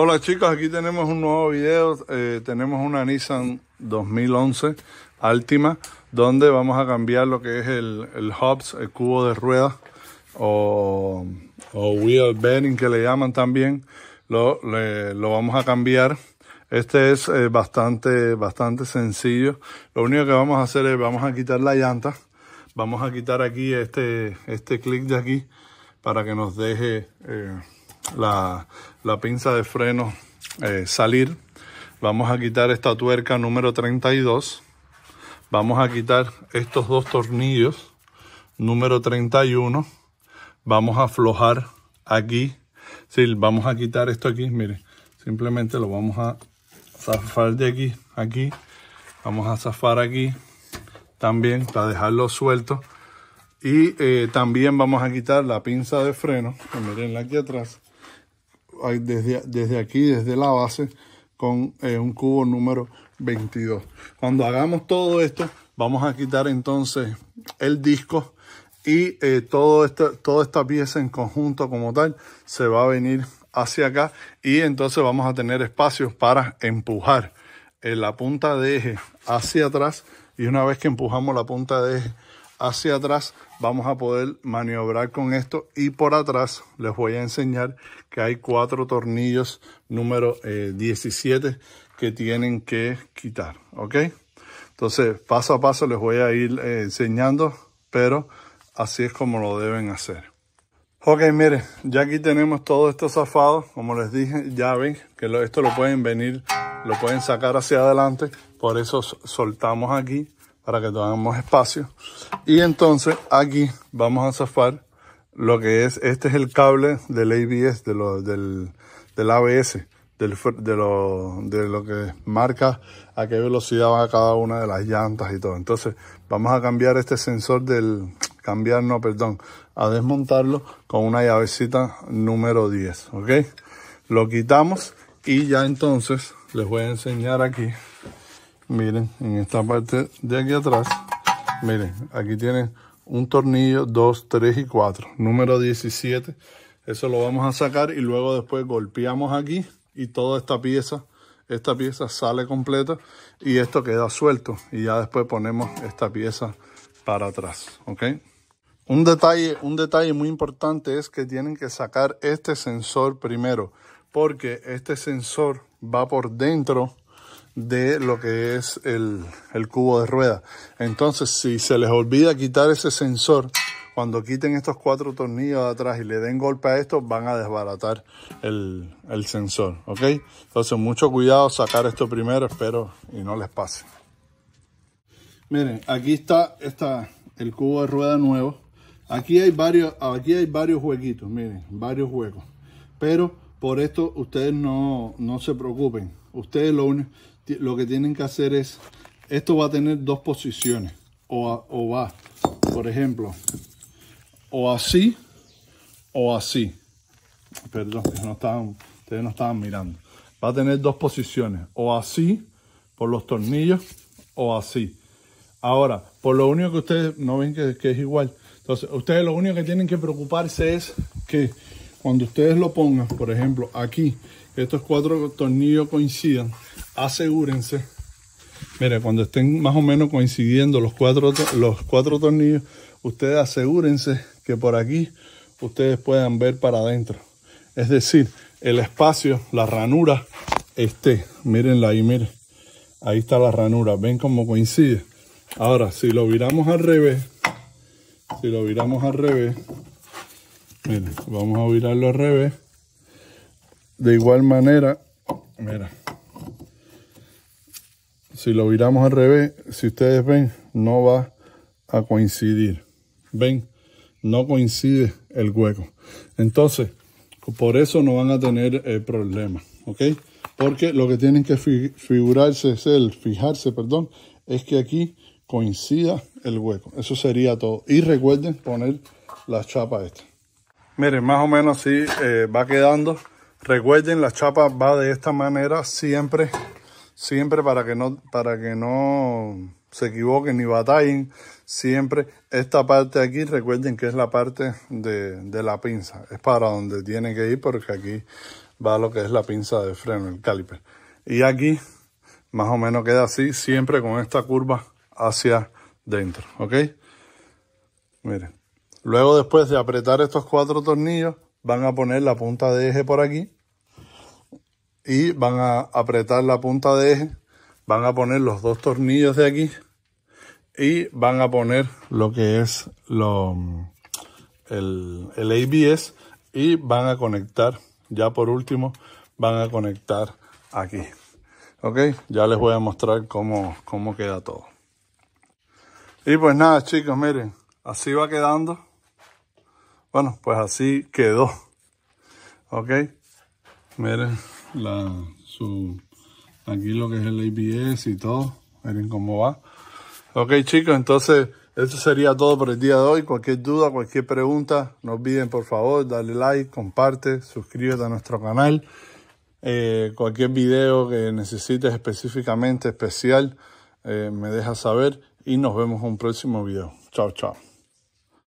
Hola chicos, aquí tenemos un nuevo video. Eh, tenemos una Nissan 2011 Altima, donde vamos a cambiar lo que es el, el hubs, el cubo de rueda o, wheel bearing que le llaman también. Lo, lo vamos a cambiar. Este es eh, bastante, bastante sencillo. Lo único que vamos a hacer es vamos a quitar la llanta. Vamos a quitar aquí este, este clic de aquí para que nos deje... Eh, la, pinza de freno eh, salir. Vamos a quitar esta tuerca número 32. Vamos a quitar estos dos tornillos número 31. Vamos a aflojar aquí. vamos a quitar esto aquí. Mire, simplemente lo vamos a zafar de aquí. Aquí. Vamos a zafar aquí también para dejarlo suelto. Y eh, también vamos a quitar la pinza de freno. Mirenla aquí atrás desde, desde aquí, desde la base, con eh, un cubo número 22. Cuando hagamos todo esto, vamos a quitar entonces el disco y eh, todo toda esta pieza en conjunto como tal se va a venir hacia acá y entonces vamos a tener espacios para empujar eh, la punta de eje hacia atrás y una vez que empujamos la punta de eje hacia atrás vamos a poder maniobrar con esto y por atrás les voy a enseñar que hay cuatro tornillos número 17 eh, que tienen que quitar ok entonces paso a paso les voy a ir eh, enseñando pero así es como lo deben hacer ok miren ya aquí tenemos todo esto zafado como les dije ya ven que esto lo pueden venir lo pueden sacar hacia adelante por eso soltamos aquí para que tengamos espacio. Y entonces aquí vamos a zafar lo que es, este es el cable del ABS, de del, ABS, de, lo, de lo que marca a qué velocidad va cada una de las llantas y todo. Entonces vamos a cambiar este sensor del, cambiar, no, perdón, a desmontarlo con una llavecita número 10, ¿ok? Lo quitamos y ya entonces les voy a enseñar aquí miren, en esta parte de aquí atrás, miren, aquí tienen un tornillo 2, 3 y 4, número 17. Eso lo vamos a sacar y luego después golpeamos aquí y toda esta pieza, esta pieza sale completa y esto queda suelto. Y ya después ponemos esta pieza para atrás, ¿ok? Un detalle, un detalle muy importante es que tienen que sacar este sensor primero, porque este sensor va por dentro de lo que es el, cubo de rueda. Entonces, si se les olvida quitar ese sensor, cuando quiten estos cuatro tornillos de atrás y le den golpe a esto, van a desbaratar el, el sensor, ¿ok? Entonces, mucho cuidado, sacar esto primero, espero y no les pase. Miren, aquí está, está el cubo de rueda nuevo. Aquí hay varios, aquí hay varios huequitos, miren, varios huecos. Pero por esto ustedes no, se preocupen. Ustedes lo, lo que tienen que hacer es, esto va a tener dos posiciones. O, o va, por ejemplo, o así o así. Perdón, no ustedes no estaban mirando. Va a tener dos posiciones. O así por los tornillos o así. Ahora, por lo único que ustedes no ven que es igual. Entonces, ustedes lo único que tienen que preocuparse es que cuando ustedes lo pongan, por ejemplo, aquí, estos cuatro tornillos coincidan, asegúrense. Mire, cuando estén más o menos coincidiendo los cuatro, los cuatro tornillos, ustedes asegúrense que por aquí ustedes puedan ver para adentro. Es decir, el espacio, la ranura esté. Mírenla ahí, miren. Ahí está la ranura. Ven cómo coincide. Ahora, si lo viramos al revés, si lo viramos al revés, vamos a virarlo al revés. De igual manera, mira, si lo viramos al revés, si ustedes ven, no va a coincidir. ¿Ven? No coincide el hueco. Entonces, por eso no van a tener el eh, problema, ¿ok? Porque lo que tienen que figurarse es el, fijarse, perdón, es que aquí coincida el hueco. Eso sería todo. Y recuerden poner la chapa esta. Miren, más o menos así eh, va quedando. Recuerden, la chapa va de esta manera siempre, siempre para que no, para que no se equivoquen ni batallen. Siempre esta parte de aquí, recuerden que es la parte de, de la pinza. Es para donde tiene que ir porque aquí va lo que es la pinza de freno, el caliper. Y aquí más o menos queda así, siempre con esta curva hacia dentro, ¿ok? Miren. Luego después de apretar estos cuatro tornillos, van a poner la punta de eje por aquí y van a apretar la punta de eje, van a poner los dos tornillos de aquí y van a poner lo que es lo, el, ABS y van a conectar, ya por último, van a conectar aquí. Ok, ya les voy a mostrar cómo, cómo queda todo. Y pues nada chicos, miren, así va quedando. Bueno, pues así quedó. Ok. Miren la, su, aquí lo que es el ABS y todo. Miren cómo va. Ok chicos, entonces eso sería todo por el día de hoy. Cualquier duda, cualquier pregunta, no olviden por favor darle like, comparte, suscríbete a nuestro canal. Eh, cualquier video que necesites específicamente especial, eh, me deja saber y nos vemos en un próximo video. Chao, chao.